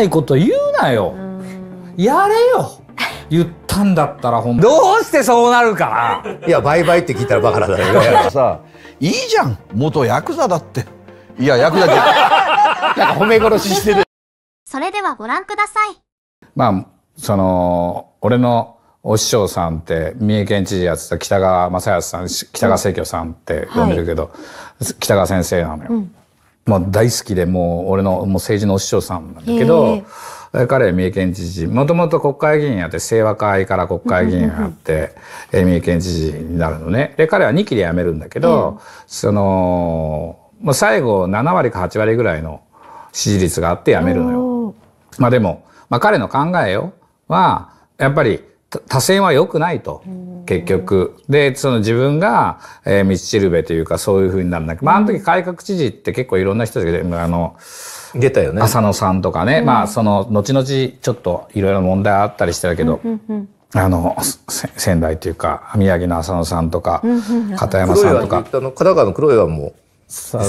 ないこと言うなよ。やれよ。言ったんだったらほんどうしてそうなるかないや、バイバイって聞いたらバカだよ、ね。さ、いいじゃん。元ヤクザだって。いや、ヤクザじゃん。なんか褒め殺ししてる。それではご覧ください。まあ、その、俺のお師匠さんって、三重県知事やってた北川正康さん、北川清京さんって呼んでるけど、はい、北川先生なのよ。うんまあ、大好きでもう俺のもう政治のお師匠さんなんだけど、えー、彼は三重県知事もともと国会議員やって清和会から国会議員やって、うん、三重県知事になるのねで彼は2期で辞めるんだけど、えー、そのもう最後7割か8割ぐらいの支持率があって辞めるのよ。まあでも、まあ、彼の考えよはやっぱり多選は良くないと、結局。で、その自分が、えー、道しるべというか、そういうふうになんだけど、まあ、あの時改革知事って結構いろんな人で、あの、出たよね。浅野さんとかね、うん、まあ、その、後々ちょっといろいろ問題あったりしてたけど、あの仙台というか宮城の浅野さんとか、片山さんとか。あの片川の黒岩も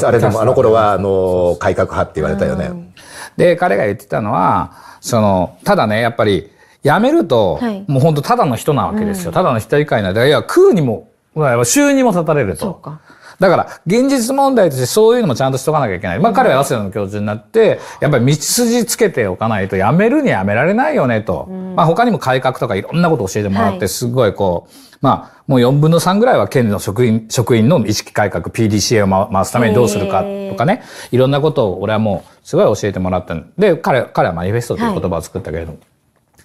あれでもあの頃はあの改革派って言われたよね。で彼が言ってたのはそのただねやっぱり辞めると、はい、もう本当ただの人なわけですよ。うん、ただの人以外なんいや、食うにも、収入も立たれると。そうか。だから、現実問題としてそういうのもちゃんとしとかなきゃいけない。まあ、彼は早稲田の教授になって、やっぱり道筋つけておかないと、やめるにやめられないよね、と。まあ、他にも改革とかいろんなこと教えてもらって、すごいこう、まあ、もう4分の3ぐらいは県の職員、職員の意識改革、PDCA を回すためにどうするかとかね、いろんなことを俺はもうすごい教えてもらったで、彼、彼はマニフェストという言葉を作ったけれども、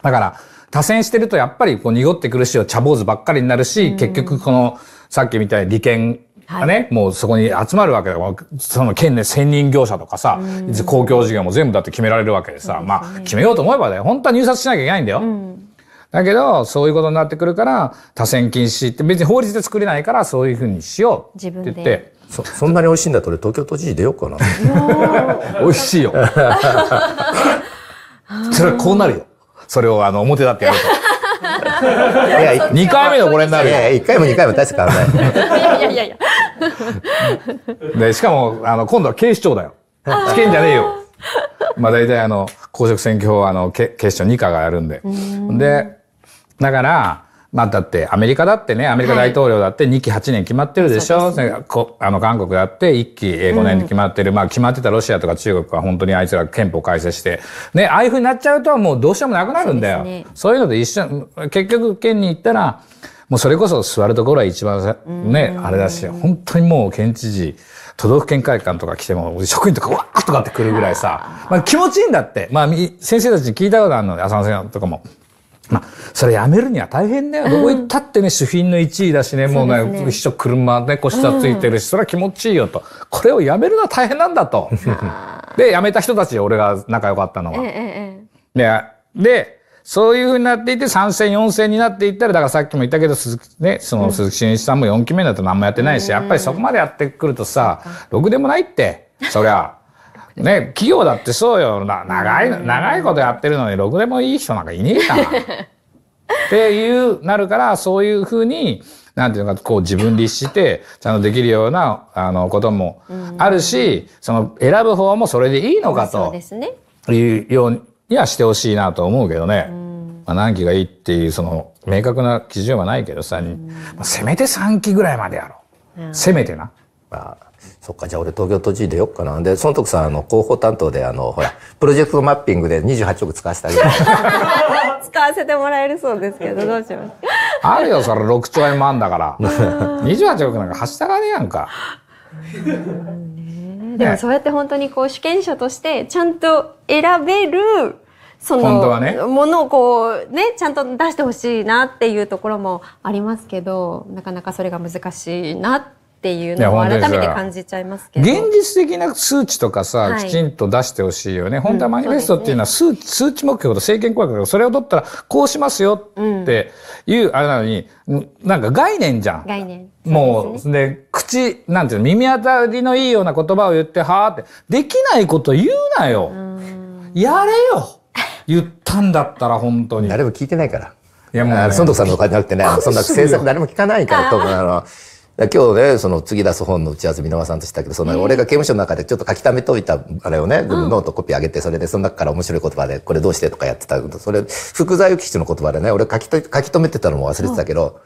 だから、多選してるとやっぱりこう濁ってくるし、茶坊主ばっかりになるし、結局この、さっきみたいに利権がね、もうそこに集まるわけだから、その県で専任業者とかさ、公共事業も全部だって決められるわけでさ、まあ、決めようと思えばね、本当は入札しなきゃいけないんだよ。だけど、そういうことになってくるから、多選禁止って別に法律で作れないから、そういうふうにしようって言って。そそんなに美味しいんだと俺東京都知事出ようかな。美味しいよ。それはこうなるよ。それをあの表立ってやると。いや2回目のこれになるいやいや1回も2回も大して変わらないいやいやいやいやでしかもあの今度は警視庁だよ試験じゃねえよまあ大体あの公職選挙法はあの警視庁2課がやるんででだからまあだってアメリカだってね、アメリカ大統領だって2期8年決まってるでしょ、はいね、あの韓国だって1期5年で決まってる、うん、まあ決まってたロシアとか中国は本当にあいつら憲法改正して、ね、ああいうふうになっちゃうとはもうどうしようもなくなるんだよ。そう、ね,、いうので一緒、結局県に行ったら、もうそれこそ座るところは一番ね、あれだし、本当にもう県知事、都道府県会館とか来ても、職員とかわーっとかって来るぐらいさ、まあ気持ちいいんだって。まあ先生たちに聞いたことあるの、浅野先生とかも。まあ、それやめるには大変だよ。どこ行ったってね、主品の1位だしね、もうね、一緒車ね、腰さついてるし、それは気持ちいいよと。これをやめるのは大変なんだと。で、やめた人たち、俺が仲良かったのは。で、そういうふうになっていて、3戦、4戦になっていったら、だからさっきも言ったけど、鈴木、ね、その鈴木新一さんも4期目だと何もやってないし、やっぱりそこまでやってくるとさ、ろくでもないって、そりゃ。ね、企業だってそうよな長い長いことやってるのにろくでもいい人なんかいねえから。っていうなるからそういうふうになんていうのかこう自分律してちゃんとできるようなあのこともあるしその選ぶ方もそれでいいのかというようにはしてほしいなと思うけどね。まあ、何期がいいっていうその明確な基準はないけどさ、ませめて3期ぐらいまでやろう。せめてな。まあそっか、じゃあ俺東京都知事でよっかな。で、孫徳さん、あの、広報担当で、あの、ほら、プロジェクトマッピングで28億使わせてあげる。使わせてもらえるそうですけど、どうしますあるよ、それ6兆円もあんだから。28億なんかはしたがねやんか。でもそうやって本当にこう、主権者として、ちゃんと選べる、その、ね、ものをこう、ね、ちゃんと出してほしいなっていうところもありますけど、なかなかそれが難しいなって。っていうのを改めて感じちゃいますけど現実的な数値とかさ、はい、きちんと出してほしいよね本当はマニフェストっていうのは数うんね、数値目標と政権公約それを取ったらこうしますよっていう、うん、あれなのになんか概念じゃん。概念もう、ね、で、口、なんていうの、耳当たりのいいような言葉を言って、はあって、できないこと言うなよ。やれよ。言ったんだったら本当に。誰も聞いてないから。いやもう、ね、孫徳さんとかじゃなくてね、そんな政策誰も聞かないから、特にあの、今日ねその次出す本の打ち合わせ箕輪さんとしたけどその俺が刑務所の中でちょっと書き溜めといたあれをね、ノートコピー上げてそれでその中から面白い言葉でこれどうしてとかやってたけどそれ福沢諭吉の言葉でね俺書き書き留めてたのも忘れてたけど、う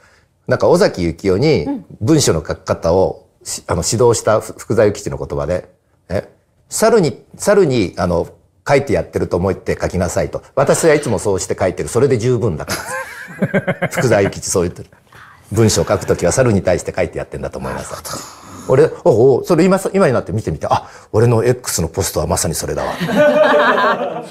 なんか尾崎幸雄に文章の書き方を、あの指導した福沢諭吉の言葉で、え、猿に猿にあの書いてやってると思って書きなさいと私はいつもそうして書いてるそれで十分だから 福沢諭吉そう言ってる。文章を書くときは猿に対して書いてやってんだと思います。俺、おお、それ今、今になって見てみて、あ、俺の X のポストはまさにそれだわ。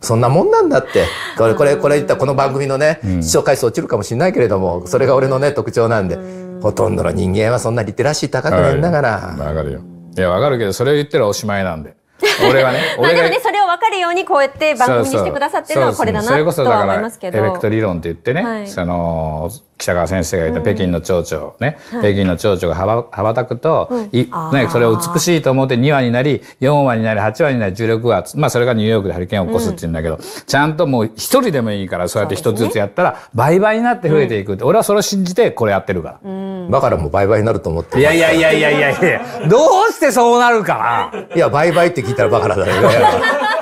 そんなもんなんだって。これ、これ、これ言ったこの番組のね、視聴回数落ちるかもしれないけれども、それが俺のね、特徴なんで、ほとんどの人間はそんなリテラシー高くないんだから。わ、かるよ。いや、わかるけど、それを言ったらおしまいなんで。俺はね、まあでもね、それをわかるようにこうやって番組にしてくださってるのはこれだなと思いますけど。それこそだから、エフェクト理論って言ってね、その、北川先生が言った北京の蝶々ね、北京の蝶々が羽ばばたくと、いね、それを美しいと思って2話になり4話になり8話になり16話、まあ、それがニューヨークでハリケーンを起こすっていうんだけど、うん、ちゃんともう一人でもいいからそうやって一つずつやったら倍々になって増えていくって、うん、俺はそれを信じてこれやってるから。うん、だからもう倍々になると思っていやいやいやいやいやいやどうしてそうなるかないや倍々って聞いたらバカラだよね。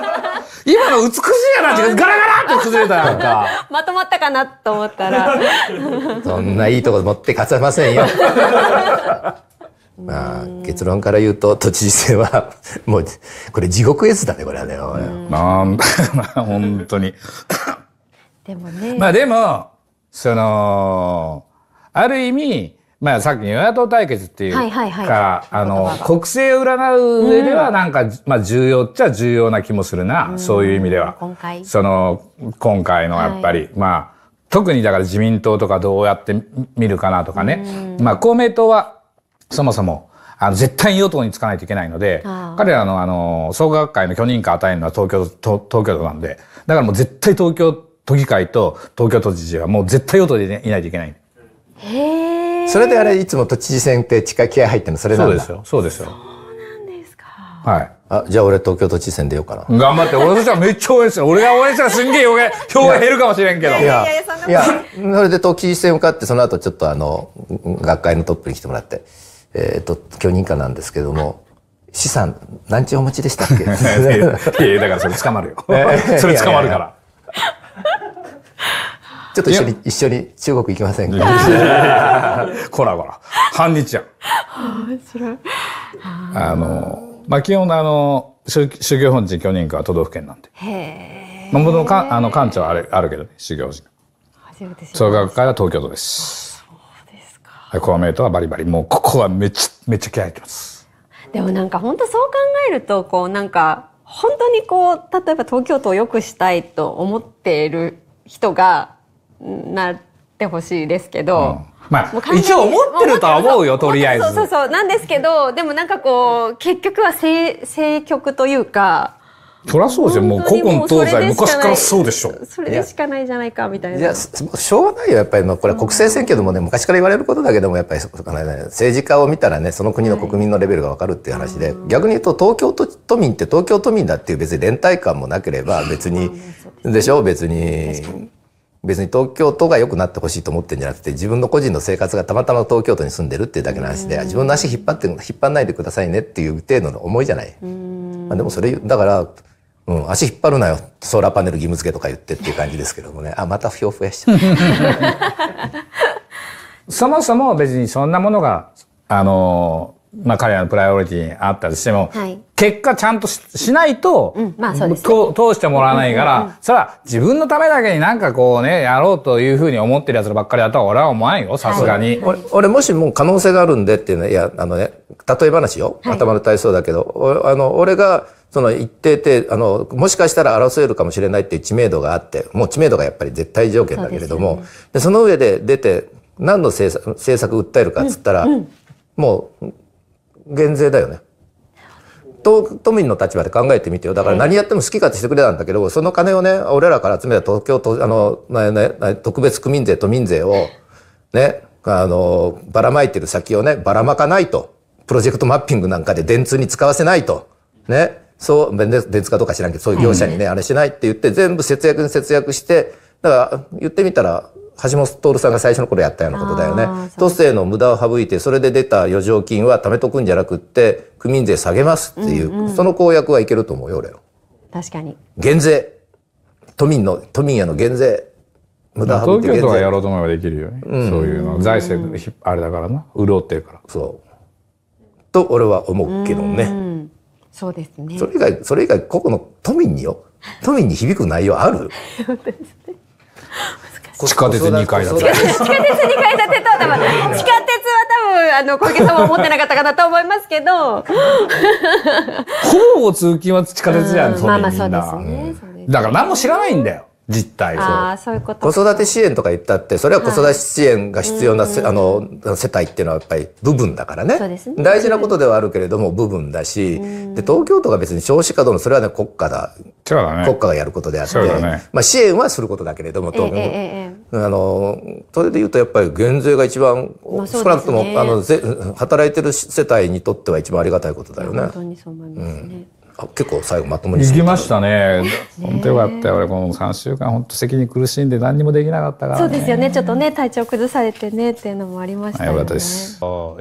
今の美しいやなってガラガラって崩れたなんか。まとまったかなと思ったら。そんないいとこ持ってかせませんよ。まあ、結論から言うと都知事選はもうこれ地獄絵図だねこれはね。まあ本当に。でもね。まあでもそのある意味まあ、さっき与野党対決っていうか、ら、あの、国政を占う上ではなんか、まあ重要っちゃ重要な気もするな、そういう意味では。今回。その、今回のやっぱり、まあ、特にだから自民党とかどうやって見るかなとかね。まあ、公明党は、そもそも、あの、絶対に与党につかないといけないので、彼らのあの、総学会の許認可与えるのは東京都、東京都なんで、だからもう絶対東京都議会と東京都知事はもう絶対与党でいないといけない。へえ。それであれいつも都知事選って近い気合入ってるのそれなんだそうですよそうですよそうなんですかはいあじゃあ俺東京都知事選出ようかな頑張って俺としてはめっちゃ応援する俺が応援したらすんげえ票が減るかもしれんけどいやいやそれで都知事選受かってその後ちょっとあの学会のトップに来てもらってえっ、ー、と教認課なんですけども資産何兆お持ちでしたっけ いやだからそれ捕まるよそれ捕まるからちょっと一緒に、一緒に中国行きませんか こらこら。半日やん。あ、それ。あの、まあ、基本のあの、修行本人許認可は都道府県なんで。へえ。まも僕のか、あの、館長はある、あるけどね、修行人。初めて総学会は東京都です。そうですか。公明党はバリバリ。もう、ここはめっちゃ、めっちゃ気合入ってます。でもなんか本当そう考えると、こうなんか、本当にこう、例えば東京都を良くしたいと思っている人が、なってほしいですけど、うんまあ、一応思ってるとは思うよとりあえずそうそうそうなんですけどでもなんかこう結局は政政局というかそりゃそうじゃんもう古今東西昔からそうでしょそれでしかないじゃないかみたいないやしょうがないよやっぱりこれ国政選挙でもね、昔から言われることだけでもやっぱり政治家を見たらねその国の国民のレベルが分かるっていう話で、はい、逆に言うと東京都都民って東京都民だっていう別に連帯感もなければ別に、でしょ別に。別に東京都が良くなってほしいと思ってんじゃなくて、自分の個人の生活がたまたま東京都に住んでるっていうだけの話で、自分の足引っ張って、引っ張んないでくださいねっていう程度の思いじゃない。まあ、でもそれ、だから、うん、足引っ張るなよ、ソーラーパネル義務付けとか言ってっていう感じですけどもね。あ、また票増やしちゃった。そもそも別にそんなものが、あの、まあ、彼らのプライオリティにあったとしても、はい、結果ちゃんとしないと、うん、まあそうです、ね、通してもらわないから、それは自分のためだけになんかこうね、やろうというふうに思ってる奴らばっかりだったら俺は思わいよ、さすがに、はい、俺。もしもう可能性があるんでっていうの、は、いや、あのね、例え話よ。頭の体操だけど、あの、俺が、その一定ってあの、もしかしたら争えるかもしれないっていう知名度があって、もう知名度がやっぱり絶対条件だけれども、そ、ねで、その上で出て、何の政策、政策訴えるかっつったら、うんうんもう減税だよね。と、都民の立場で考えてみてよ。だから何やっても好き勝手してくれたんだけど、その金をね、俺らから集めた東京都、あの、ね、特別区民税都民税を、ね、あの、ばらまいてる先をね、ばらまかないと。プロジェクトマッピングなんかで電通に使わせないと。ね。そう、電通かどうか知らんけど、そういう業者にね、あれしないって言って、全部節約に節約して、だから、言ってみたら、橋本徹さんが最初の頃やったようなことだよね。都政の無駄を省いて、それで出た余剰金は貯めとくんじゃなくって、区民税下げますっていう、うんうん、その公約はいけると思うよ、俺は。確かに。減税。都民の、都民への減税。無駄省いて減税。東京都はやろうと思えばできるよね。うん、そういうの。財政、あれだからな。潤ってるから。そう。と、俺は思うけどね。うん、そうですね。それ以外、それ以外、個々の都民によ。都民に響く内容ある 本当ですね。地下鉄2階建て。地下鉄2階建てと多分、地下鉄は多分、あの、小池さんは思ってなかったかなと思いますけど。ほぼ通勤は地下鉄じゃん、まあまあそうですね。だから何も知らないんだよ。実態あそういうこと子育て支援とか言ったってそれは子育て支援が必要な、はい、あの世帯っていうのはやっぱり部分だからね、ね、大事なことではあるけれども部分だし、で東京都が別に少子化どのそれはね国家だ、ね、国家がやることであって、ね、まあ、支援はすることだけれどもと、ええあのそれで言うとやっぱり減税が一番、まあ、少なくともあの働いてる世帯にとっては一番ありがたいことだよね。本当にそう思いますね、うん結構最後まともに行きましたね本当よかったよ俺この3週間本当責任苦しんで何もできなかったから、ね、そうですよねちょっとね体調崩されてねっていうのもありましたよね、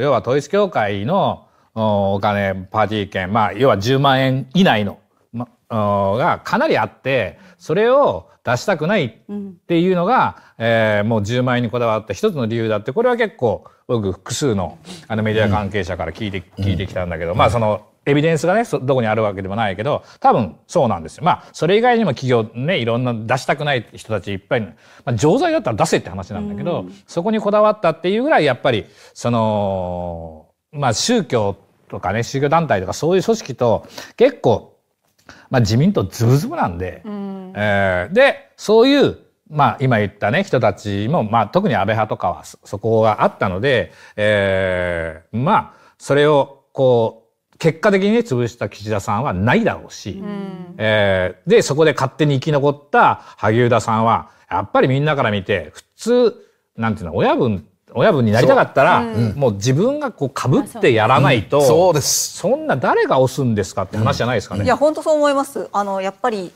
要は統一教会のお金パーティー券まあ要は10万円以内の、ま、がかなりあってそれを出したくないっていうのが、うん、えー、もう10万円にこだわった一つの理由だってこれは結構僕複数のあのメディア関係者から聞いて、うん、聞いてきたんだけど、うん、まあそのエビデンスがねどこにあるわけでもないけど多分そうなんですよ。まあそれ以外にも企業ねいろんな出したくない人たちいっぱい、まあ、錠剤だったら出せって話なんだけど、そこにこだわったっていうぐらいやっぱりそのまあ宗教とかね宗教団体とかそういう組織と結構まあ、自民党ズブズブなんで、うん、えー、でそういうまあ、今言ったね人たちも、まあ、特に安倍派とかはそこがあったので、えー、まあそれをこう結果的に、潰した岸田さんはないだろうし、うん、えー、でそこで勝手に生き残った萩生田さんはやっぱりみんなから見て普通なんていうの親分親分になりたかったら、もう自分がこうかぶってやらないと、そうですそんな誰が押すんですかって話じゃないですかね。いや本当そう思います。あのやっぱり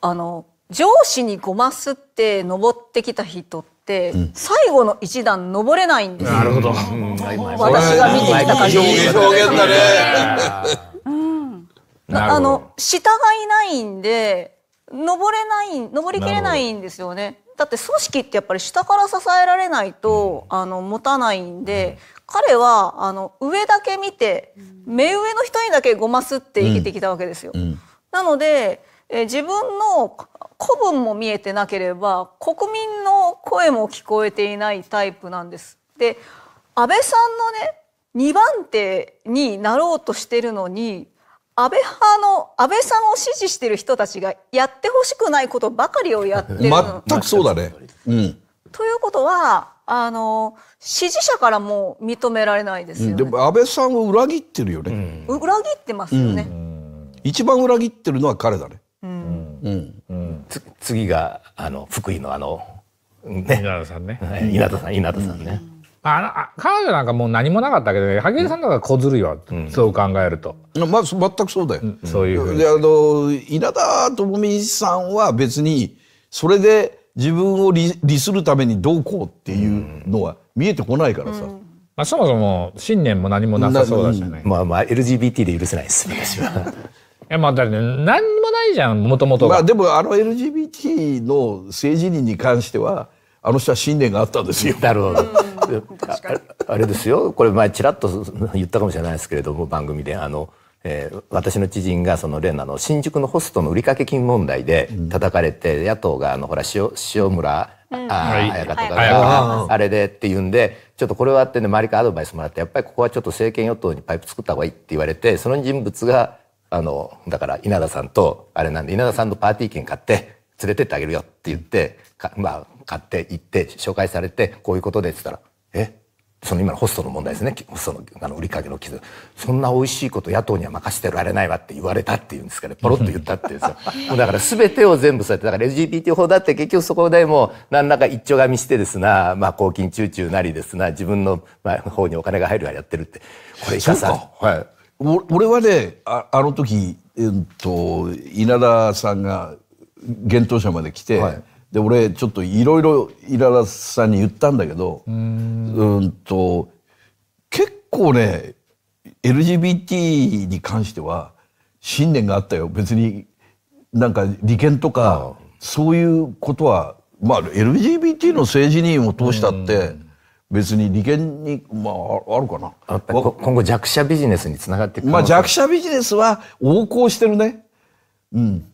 あの上司にごますって登ってきた人って、最後の一段登れないんですなるほど。うん、私が見てきた感じ。表現だね。うん。あの下がいないんで登れない登りきれないんですよね。だって組織ってやっぱり下から支えられないと、あの持たないんで、彼はあの上だけ見て、目上の人にだけごますって生きてきたわけですよ。なのでえ自分の古文も見えてなければ国民の声も聞こえていないタイプなんです。で安倍さんのね2番手になろうとしてるのに安倍派の安倍さんを支持している人たちがやってほしくないことばかりをやってる全くそうだね、うん、ということはあの支持者からも認められないですよ、ねうん、でも安倍さんを裏切ってるよね、うん、裏切ってますよね、うん、一番裏切ってるのは彼だね、うん次があの福井のあのね稲田さんね稲田さん稲田さんね、あの彼女なんかもう何もなかったけど、ね、萩生田さんとか小ずるいわ、うん、そう考えると、まあ、全くそうだよ、うん、そういうふうにであの稲田朋美さんは別にそれで自分を利利するためにどうこうっていうのは見えてこないからさ、うん、まあ、そもそも信念も何もなさそうだしね、まあまあ LGBT で許せないです私は いやまあだって何もないじゃんもともとまあでもあの LGBT の政治人に関してはあの人は信念があったんですよだろうあれですよこれ前ちらっと言ったかもしれないですけれども番組であの、えー、私の知人がそのレンナの新宿のホストの売掛金問題で叩かれて、うん、野党があのほら塩塩村綾香とかあれでって言うんでちょっとこれはってね周りからアドバイスもらってやっぱりここはちょっと政権与党にパイプ作った方がいいって言われてその人物があのだから稲田さんとあれなんで稲田さんのパーティー券買って連れてってあげるよって言ってまあ買って行って紹介されてこういうことでって言ったらえその今のホストの問題ですねホストのあの売りかけの傷そんな美味しいこと野党には任せてられないわって言われたっていうんですから、ね、ポロッと言ったっていうんですよだから全てを全部そうやってだから LGBT 法だって結局そこでもう何らか一丁がみしてですな、まあ、公金中中なりですな自分の、まあ、方にお金が入るはやってるってこれいかさはい俺はねああの時、えっと、稲田さんが厳冬者まで来て、はいで俺ちょっといろいろイララさんに言ったんだけどうんと結構ね LGBT に関しては信念があったよ別になんか利権とかそういうことはまあ LGBT の政治任を通したって別に利権にまああるかな今後弱者ビジネスにつながっていくまあ弱者ビジネスは横行してるねうん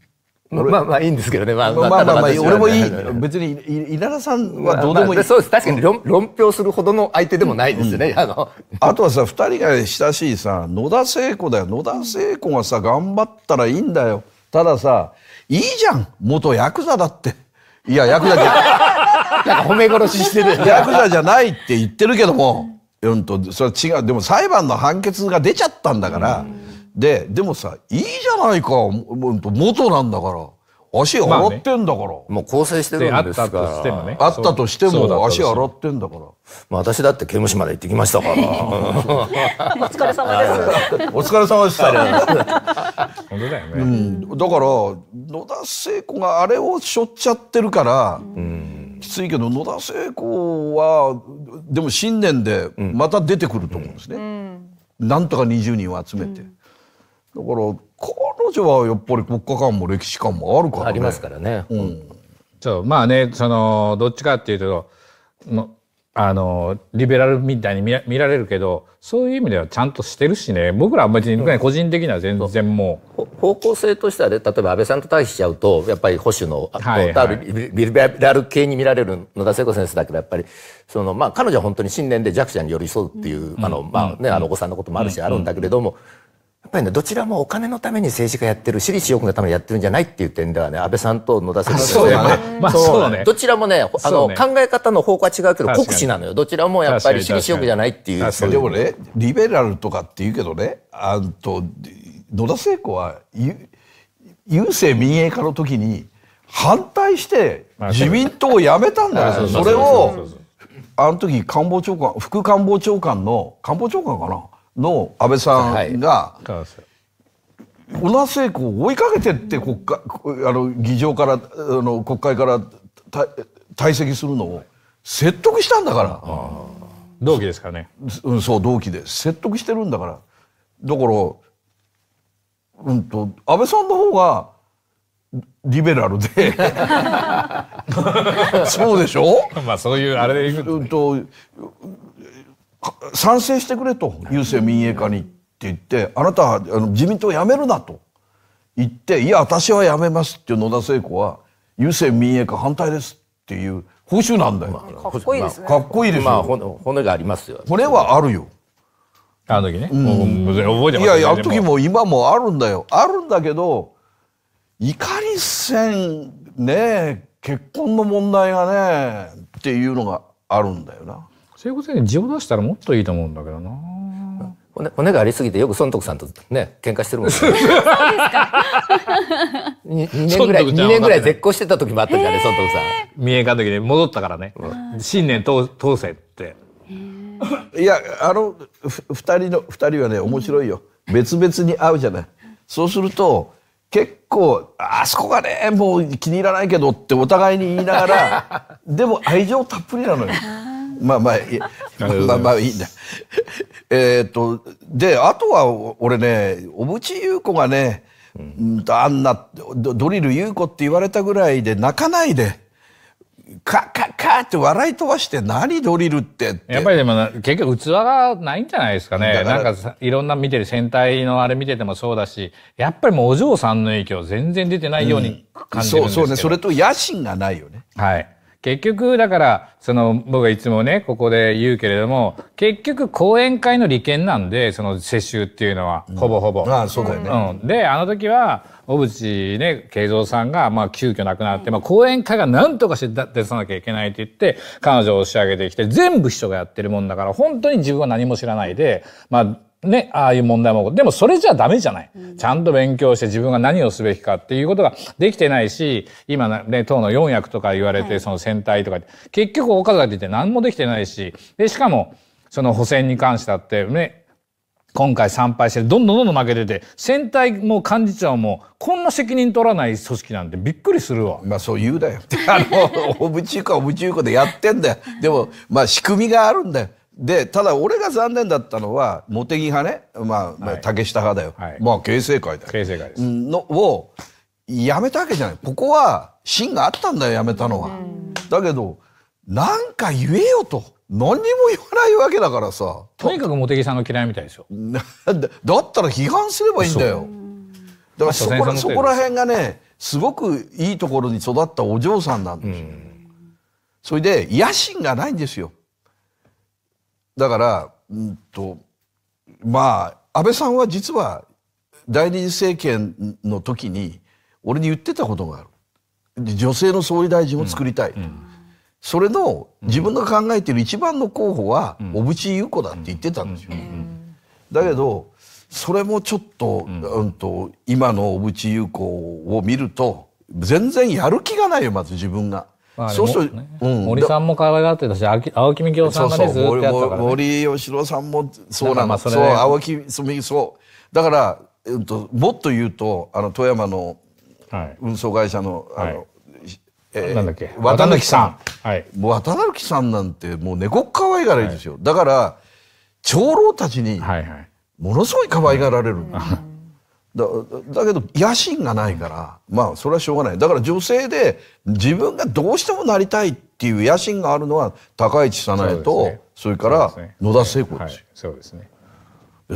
まあまあいいんですけどね、まあ、まあまあ、まあ、俺もいい別に稲田さんはどうでもいい、そうです確かに論論評するほどの相手でもないですよね、あのあとはさ2人が親しいさ野田聖子だよ野田聖子がさ頑張ったらいいんだよたださいいじゃん元ヤクザだっていやヤクザじゃ なんか褒め殺ししてるヤクザじゃないって言ってるけどもうんとそれは違うでも裁判の判決が出ちゃったんだから、うんで、でもさ、いいじゃないか、元なんだから。足洗ってんだから、まあね、もう更生してるんですからあったとしてもねあったとしても足洗ってんだから、まあ、私だって刑務所まで行ってきましたから お疲れ様です お疲れ様でした本当だよね、うん、だから野田聖子があれを背負っちゃってるから、きついけど野田聖子はでも新年でまた出てくると思うんですね、うん、なんとか20人を集めて、だから彼女はやっぱり国家観も歴史観もあるからね。ありますからね。うん、そうまあねそのどっちかっていうとあのリベラルみたいに見ら見られるけどそういう意味ではちゃんとしてるしね僕らは別に、ね、うん、個人的には全然もう方向性としては、ね、例えば安倍さんと対比しちゃうとやっぱり保守の、はいはい、リベラル系に見られる野田聖子先生だけどやっぱりその、まあ、彼女は本当に信念で弱者に寄り添うっていう、あのまあね、あのお子さんのこともあるし、うん、あるんだけれども。うんやっぱりね、どちらもお金のために政治家やってる、私利私欲のためにやってるんじゃないっていう点ではね、安倍さんと野田さんそうだね。まあそうね。どちらもね、あの、ね、考え方の方向は違うけど、国士なのよ。どちらもやっぱり私利私欲じゃないっていう。でもね、リベラルとかっていうけどね、あと、野田聖子は、郵政民営化の時に反対して自民党を辞めたんだよ。それを、あの時官房長官、副官房長官の、官房長官かなの安倍さんが、小田聖子を追いかけてって国会あの議場からあの国会から退席するのを説得したんだから、同期ですかねうんそう同期で説得してるんだからだからうんと安倍さんの方がリベラルで そうでしょまあそういうあれでいくうんと賛成してくれと郵政民営化にって言ってあなたあの自民党辞めるなと言っていや私は辞めますっていう野田聖子は郵政民営化反対ですっていう報酬なんだよ、まあ、かっこいいですね、かっこいいですよ、まあ、骨骨がありますよ骨はあるよあの時ね、うん、覚えてます、ね、いやいやあの時も今もあるんだよあるんだけど怒り線ね結婚の問題がねっていうのがあるんだよな。整骨院に地を出したらもっといいと思うんだけどな骨骨がありすぎてよく孫徳さんとね喧嘩してるもんね 2, 2 年ぐらい2年ぐらい絶好してた時もあったじゃね孫徳さん三重館の時に戻ったからね、新年通せっていやあの2人の2人はね面白いよ、うん、別々に会うじゃないそうすると結構あそこがねもう気に入らないけどってお互いに言いながら でも愛情たっぷりなのよまあまあ、まあまあいいんだ。えっと、で、あとは俺ね、小渕優子がね、うんあんなドリル優子って言われたぐらいで泣かないで。カッカッカッって笑い飛ばして何ドリルってってやっぱりでも結局器がないんじゃないですかねなんかいろんな見てる戦隊のあれ見ててもそうだしやっぱりもうお嬢さんの影響全然出てないように感じるんですけど、うん、そうそうねそれと野心がないよねはい結局だからその僕はいつもねここで言うけれども結局講演会の利権なんでその世襲っていうのは、ほぼほぼ。ああそうだよね、うん、であの時は小渕ね慶三さんがまあ急遽亡くなって、まあ、講演会が何とかして出さなきゃいけないって言って彼女を押し上げてきて全部秘書がやってるもんだから本当に自分は何も知らないで、まあ、ね、ああいう問題もでもそれじゃダメじゃない、うん、ちゃんと勉強して自分が何をすべきかっていうことができてないし、今ね、党の四役とか言われて、その戦隊とか、結局岡崎って何もできてないし、で、しかも、その補選に関してだってね、今回参拝してどんどんどんどん負けてて、戦隊も幹事長もこんな責任取らない組織なんてびっくりするわ。まあそう言うだよ。あの、おぶちゆかおぶちゆかでやってんだよ。でも、まあ仕組みがあるんだよ。でただ俺が残念だったのは茂木派ね、まあ、竹下派だよ、はい、まあ形成会だよ形成会ですのをやめたわけじゃないここは芯があったんだよやめたのは。だけどなんか言えよと。何にも言わないわけだからさとにかく茂木さんが嫌いみたいですよ だったら批判すればいいんだよだからそこらそこら辺がねすごくいいところに育ったお嬢さんなんですよ、それで野心がないんですよだから、うんと、まあ、安倍さんは実は第二次政権の時に俺に言ってたことがある。女性の総理大臣を作りたい。うんうん、それの自分が考えている一番の候補は小渕優子だって言ってたんですよ。だけどそれもちょっと,、うんと今の小渕優子を見ると全然やる気がないよまず自分が。まあ、そうすると、うん、森さんも可愛がってたし青木幹雄さんもねずっとやった、ね、森吉郎さんもそうなんそそう青木幹そうだから、えっと、もっと言うとあの富山の運送会社の,、あの、はいえー、なんだっけ渡貫さん、はい、もう渡貫さんなんてもう猫っ可愛がられるですよ、はい、だから長老たちにものすごい可愛がられる。はいだだけど野心がないからまあそれはしょうがないだから女性で自分がどうしてもなりたいっていう野心があるのは高市早苗とそ,、れから野田聖子ですそうですね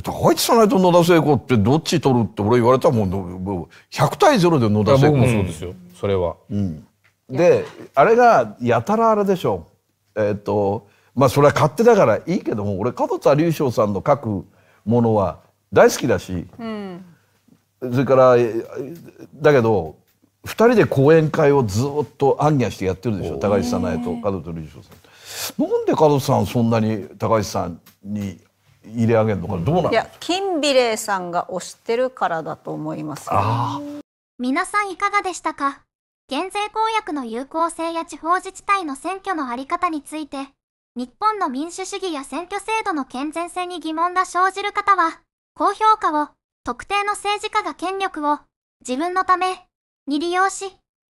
高市早苗と野田聖子ってどっち取るって俺言われたらもう100対0で野田聖子僕もそうですよ、それは。うん、であれがやたらあれでしょうえっ、ー、とまあそれは勝手だからいいけども俺門田隆翔さんの書くものは大好きだし。うんそれからだけど二人で講演会をずっと暗夜してやってるでしょ高橋早苗と門戸理事長さん。なんで加藤さんそんなに高橋さんに入れ上げるのかどうなんいや金比例さんが推してるからだと思います、皆さんいかがでしたか減税公約の有効性や地方自治体の選挙のあり方について日本の民主主義や選挙制度の健全性に疑問が生じる方は高評価を特定の政治家が権力を自分のために利用し、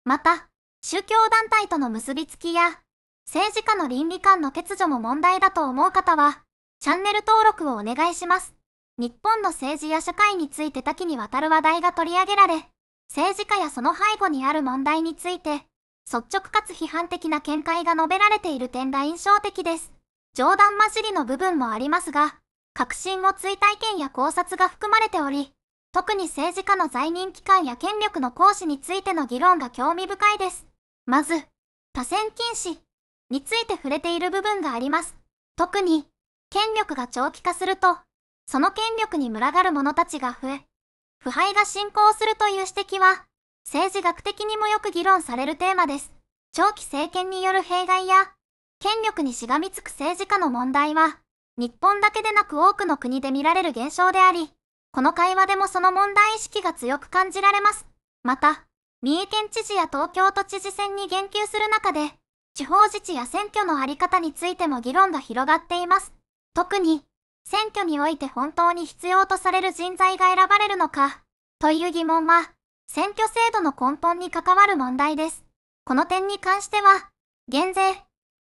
また、宗教団体との結びつきや、政治家の倫理観の欠如も問題だと思う方は、チャンネル登録をお願いします。日本の政治や社会について多岐にわたる話題が取り上げられ、政治家やその背後にある問題について、率直かつ批判的な見解が述べられている点が印象的です。冗談交じりの部分もありますが、革新を追体験や考察が含まれており、特に政治家の在任期間や権力の行使についての議論が興味深いです。まず、多選禁止について触れている部分があります。特に、権力が長期化すると、その権力に群がる者たちが増え、腐敗が進行するという指摘は、政治学的にもよく議論されるテーマです。長期政権による弊害や、権力にしがみつく政治家の問題は、日本だけでなく多くの国で見られる現象であり、この会話でもその問題意識が強く感じられます。また、三重県知事や東京都知事選に言及する中で、地方自治や選挙のあり方についても議論が広がっています。特に、選挙において本当に必要とされる人材が選ばれるのか、という疑問は、選挙制度の根本に関わる問題です。この点に関しては、減税、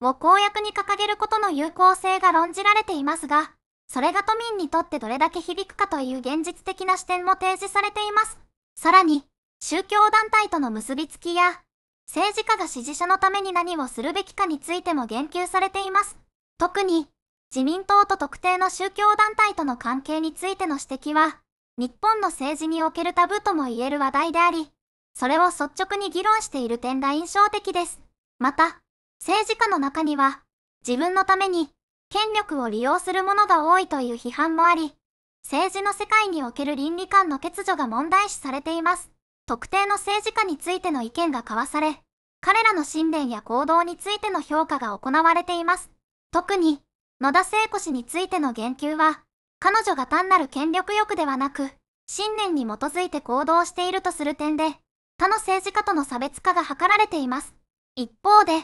を公約に掲げることの有効性が論じられていますが、それが都民にとってどれだけ響くかという現実的な視点も提示されています。さらに、宗教団体との結びつきや、政治家が支持者のために何をするべきかについても言及されています。特に、自民党と特定の宗教団体との関係についての指摘は、日本の政治におけるタブーとも言える話題であり、それを率直に議論している点が印象的です。また、政治家の中には、自分のために、権力を利用する者が多いという批判もあり、政治の世界における倫理観の欠如が問題視されています。特定の政治家についての意見が交わされ、彼らの信念や行動についての評価が行われています。特に、野田聖子氏についての言及は、彼女が単なる権力欲ではなく、信念に基づいて行動しているとする点で、他の政治家との差別化が図られています。一方で、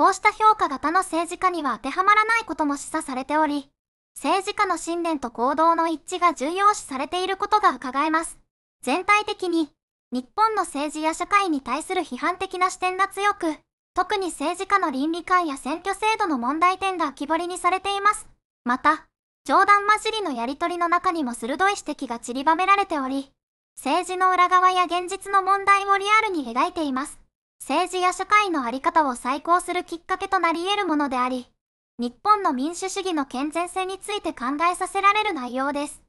こうした評価型の政治家には当てはまらないことも示唆されており、政治家の信念と行動の一致が重要視されていることが伺えます。全体的に、日本の政治や社会に対する批判的な視点が強く、特に政治家の倫理観や選挙制度の問題点が浮き彫りにされています。また、冗談交じりのやりとりの中にも鋭い指摘が散りばめられており、政治の裏側や現実の問題をリアルに描いています。政治や社会のあり方を再考するきっかけとなり得るものであり、日本の民主主義の健全性について考えさせられる内容です。